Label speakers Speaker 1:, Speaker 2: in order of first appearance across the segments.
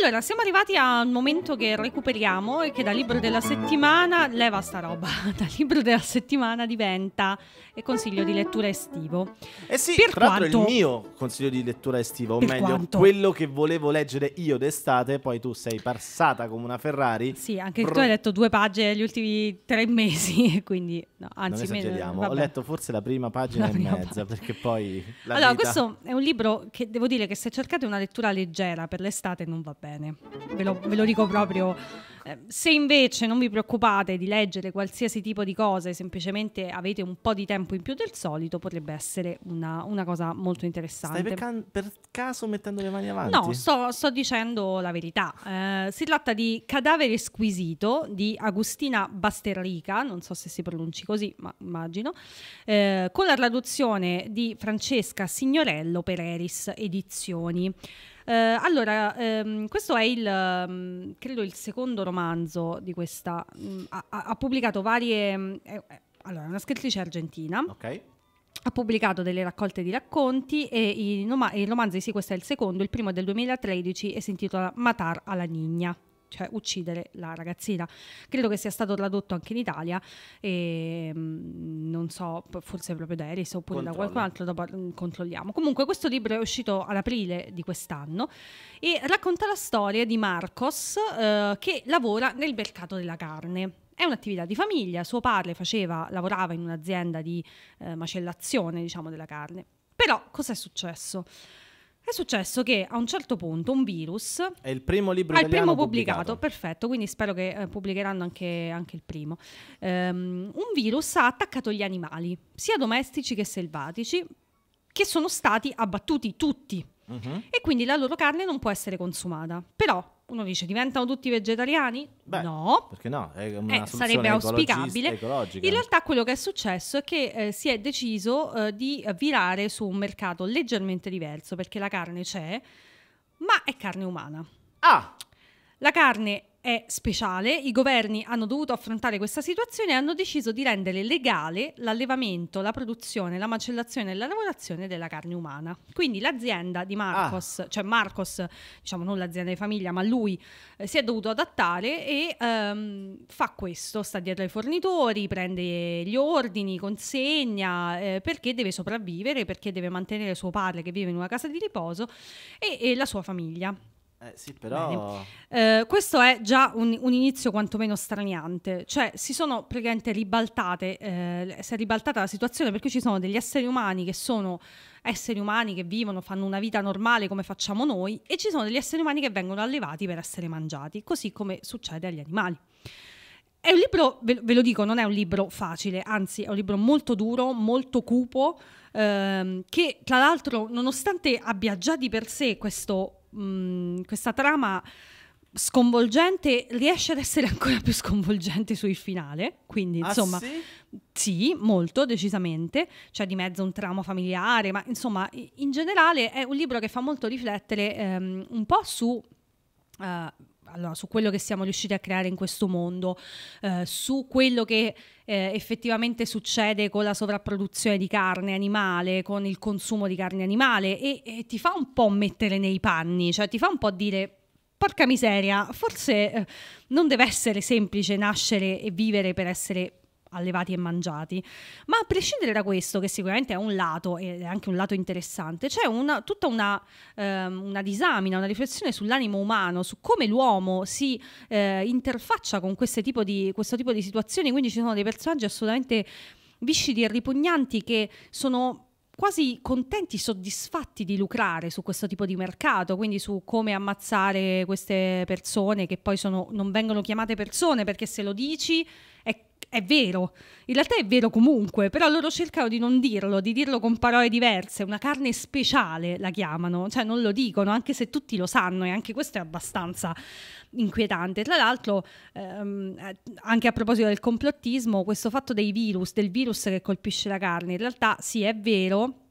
Speaker 1: Allora, siamo arrivati al momento che recuperiamo e che da libro della settimana, leva sta roba, da libro della settimana diventa eh, consiglio di lettura estivo. Eh sì, per tra quanto, l'altro il mio
Speaker 2: consiglio di lettura estivo, o meglio, quanto, quello che volevo leggere io d'estate, poi tu sei passata come una Ferrari. Sì, anche Brr. tu hai
Speaker 1: letto due pagine negli ultimi tre mesi, quindi no, anzi... Non esageriamo, me, ho letto
Speaker 2: forse la prima pagina la prima e mezza, pagina. perché poi... allora, vita... questo
Speaker 1: è un libro che devo dire che se cercate una lettura leggera per l'estate non va va bene. Ve lo, ve lo dico proprio. Eh, se invece non vi preoccupate di leggere qualsiasi tipo di cose, semplicemente avete un po' di tempo in più del solito, potrebbe essere una, una cosa molto interessante. Stai per, can- per, caso mettendo le mani avanti? No, sto, sto dicendo la verità. Eh, si tratta di Cadavere squisito di Agustina Basterrica, non so se si pronunci così, ma immagino, eh, con la traduzione di Francesca Signorello per Eris Edizioni. Eh, allora, ehm, questo è il, mh, ehm, credo, il secondo romanzo di questa. mh, mm, ha, ha- pubblicato varie... eh, eh, allora, è una scrittrice argentina. Ok. Ha pubblicato delle raccolte di racconti e i, noma- i romanzi, sì, questo è il secondo, il primo è del 2013 e si intitola Matar alla la Nigna cioè uccidere la ragazzina. Credo che sia stato tradotto anche in Italia, e, ehm, non so, forse proprio da Eris oppure Controllo. da qualcun altro, dopo mm, controlliamo. Comunque questo libro è uscito ad aprile di quest'anno e racconta la storia di Marcos eh, che lavora nel mercato della carne. È un'attività di famiglia, suo padre faceva, lavorava in un'azienda di eh, macellazione diciamo, della carne. Però cos'è successo? È successo che a un certo punto un virus...
Speaker 2: È il primo libro ah, il primo pubblicato. pubblicato.
Speaker 1: perfetto, quindi spero che eh, pubblicheranno anche, anche, il primo. Um, un virus ha attaccato gli animali, sia domestici che selvatici, che sono stati abbattuti tutti Uh-huh. E quindi la loro carne non può essere consumata. Però uno dice: diventano tutti vegetariani? Beh, no.
Speaker 2: Perché no? È Eh, sarebbe auspicabile. Ecologica. In realtà
Speaker 1: quello che è successo è che eh, si è deciso eh, di virare su un mercato leggermente diverso perché la carne c'è, ma è carne umana. Ah! La carne è speciale, i governi hanno dovuto affrontare questa situazione e hanno deciso di rendere legale l'allevamento, la produzione, la macellazione e la lavorazione della carne umana. Quindi l'azienda di Marcos, ah. cioè Marcos, diciamo non l'azienda di famiglia, ma lui eh, si è dovuto adattare e ehm, fa questo, sta dietro ai fornitori, prende gli ordini, consegna, eh, perché deve sopravvivere, perché deve mantenere suo padre che vive in una casa di riposo e, e la sua famiglia. Eh, sì, però... Eh, questo è già un, un, inizio quantomeno straniante, cioè si sono praticamente ribaltate, eh, si è ribaltata la situazione perché ci sono degli esseri umani che sono esseri umani che vivono, fanno una vita normale come facciamo noi e ci sono degli esseri umani che vengono allevati per essere mangiati, così come succede agli animali. È un libro, ve lo dico, non è un libro facile, anzi è un libro molto duro, molto cupo, ehm, che tra l'altro nonostante abbia già di per sé questo questa trama sconvolgente riesce ad essere ancora più sconvolgente sul finale quindi ah, insomma ah, sì? sì? molto decisamente c'è di mezzo un tramo familiare ma insomma in generale è un libro che fa molto riflettere ehm, un po' su uh, allora, su quello che siamo riusciti a creare in questo mondo, eh, su quello che eh, effettivamente succede con la sovrapproduzione di carne animale, con il consumo di carne animale e, e ti fa un po' mettere nei panni, cioè ti fa un po' dire porca miseria, forse eh, non deve essere semplice nascere e vivere per essere allevati e mangiati. Ma a prescindere da questo, che sicuramente è un lato, ed è anche un lato interessante, c'è una, tutta una, ehm, una, disamina, una riflessione sull'animo umano, su come l'uomo si eh, interfaccia con tipo di, questo tipo di situazioni. Quindi ci sono dei personaggi assolutamente viscidi e ripugnanti che sono quasi contenti, soddisfatti di lucrare su questo tipo di mercato, quindi su come ammazzare queste persone che poi sono, non vengono chiamate persone perché se lo dici è è vero, in realtà è vero comunque, però loro cercano di non dirlo, di dirlo con parole diverse, una carne speciale la chiamano, cioè non lo dicono, anche se tutti lo sanno e anche questo è abbastanza inquietante. Tra l'altro, ehm, anche a proposito del complottismo, questo fatto dei virus, del virus che colpisce la carne, in realtà sì è vero,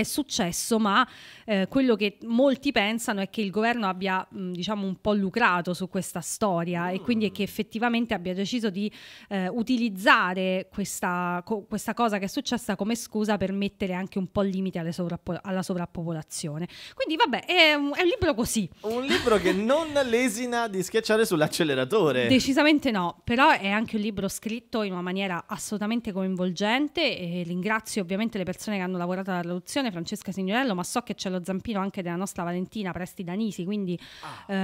Speaker 1: è successo, ma eh, quello che molti pensano è che il governo abbia, mh, diciamo, un po' lucrato su questa storia mm. e quindi è che mm. effettivamente abbia deciso di eh, utilizzare questa, co questa, cosa che è successa come scusa per mettere anche un po' limite sovrappo alla sovrappopolazione. Quindi vabbè, è un, è un, libro così. Un libro che non
Speaker 2: lesina di schiacciare sull'acceleratore.
Speaker 1: Decisamente no, però è anche un libro scritto in una maniera assolutamente coinvolgente e ringrazio ovviamente le persone che hanno lavorato alla traduzione Giovane, Francesca Signorello, ma so che c'è lo zampino anche della nostra Valentina Presti Danisi, quindi ah.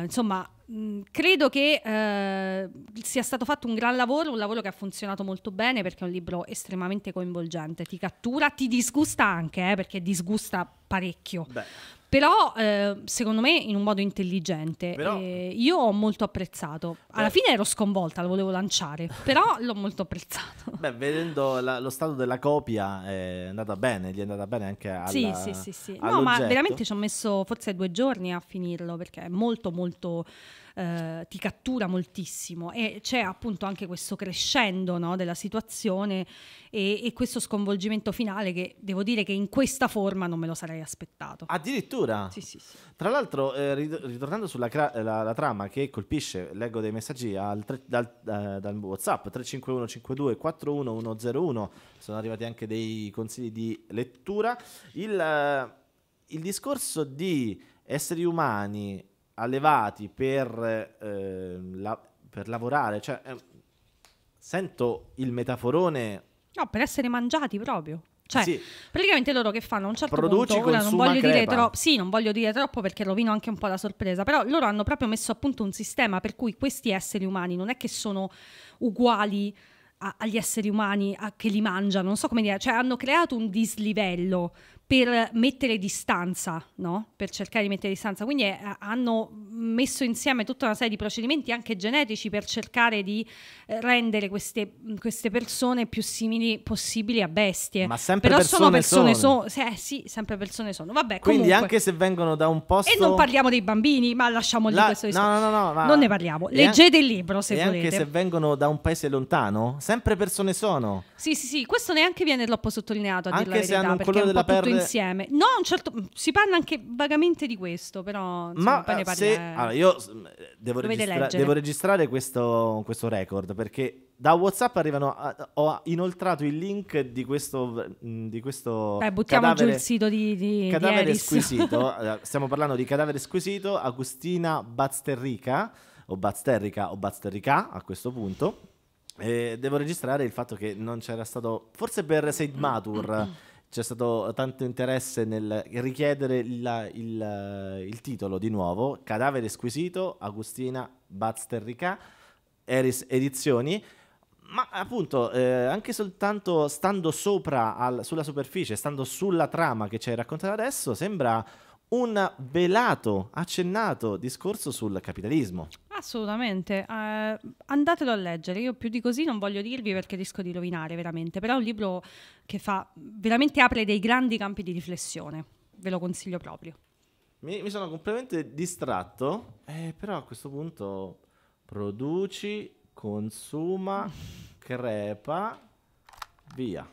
Speaker 1: eh, insomma mm, credo che eh, sia stato fatto un gran lavoro, un lavoro che ha funzionato molto bene perché è un libro estremamente coinvolgente, ti cattura, ti disgusta anche eh, perché disgusta parecchio. Beh però eh, secondo me in un modo intelligente. Però... Eh, io ho molto apprezzato. Alla Beh. fine ero sconvolta, lo volevo lanciare, però l'ho molto apprezzato.
Speaker 2: Beh, vedendo la, lo stato della copia è andata bene, gli è andata bene anche alla, Sì, sì, sì, sì. No, ma veramente ci ho
Speaker 1: messo forse due giorni a finirlo perché è molto molto eh, ti cattura moltissimo e c'è appunto anche questo crescendo no, della situazione e, e, questo sconvolgimento finale che devo dire che in questa forma non me lo sarei aspettato.
Speaker 2: Addirittura? Sì, sì, sì. Tra l'altro, eh, ritornando sulla eh, la, la trama che colpisce, leggo dei messaggi al tre, dal, eh, dal WhatsApp 35152 41101, sono arrivati anche dei consigli di lettura. Il, eh, il discorso di esseri umani allevati per, eh, la, per lavorare, cioè, eh, sento il metaforone...
Speaker 1: No, per essere mangiati proprio. Cioè, sì. praticamente loro che fanno a un certo Produci, punto, ora non voglio, dire tro- sì, non voglio dire troppo perché rovino anche un po' la sorpresa, però loro hanno proprio messo a punto un sistema per cui questi esseri umani non è che sono uguali a- agli esseri umani a- che li mangiano, non so come dire, cioè hanno creato un dislivello per mettere distanza, no? per cercare di mettere distanza. Quindi è, eh, hanno messo insieme tutta una serie di procedimenti anche genetici per cercare di eh, rendere queste, queste persone più simili possibili a bestie. Ma sempre Però persone sono persone sono. So, eh, sì, sempre persone sono. Vabbè, Quindi comunque. anche
Speaker 2: se vengono da un posto... E non parliamo
Speaker 1: dei bambini, ma lasciamo lì La... questo discorso. No, no, no. no non ne parliamo. Leggete an... il libro se e volete. anche se
Speaker 2: vengono da un paese lontano, sempre persone sono.
Speaker 1: Sì, sì, sì. Questo neanche viene troppo sottolineato, a anche dire la verità, hanno perché è un po' per... tutto insieme. No, un certo... Si parla anche vagamente di questo, però... Insomma, ma poi ne eh, parliamo. Se eh. Eh. Allora, io eh,
Speaker 2: devo, registra- devo registrare questo, questo, record perché da WhatsApp arrivano. A- ho inoltrato il link di questo. Di questo Dai, buttiamo cadavere, giù il sito
Speaker 1: di. di cadavere di squisito.
Speaker 2: Stiamo parlando di cadavere squisito, Agustina Bazterrica o Bazterrica o Bazterrica a questo punto. E devo registrare il fatto che non c'era stato, forse per Seid Matur c'è stato tanto interesse nel richiedere il, il, eh, il titolo di nuovo, Cadavere squisito, Agustina Bazterrica, Eris Edizioni. Ma appunto, eh, anche soltanto stando sopra al, sulla superficie, stando sulla trama che ci hai raccontato adesso, sembra un velato, accennato discorso sul capitalismo.
Speaker 1: Assolutamente, eh, andatelo a leggere, io più di così non voglio dirvi perché rischio di rovinare veramente, però è un libro che fa, veramente apre dei grandi campi di riflessione, ve lo consiglio proprio.
Speaker 2: Mi, mi sono completamente distratto, eh, però a questo punto produci, consuma, crepa, via.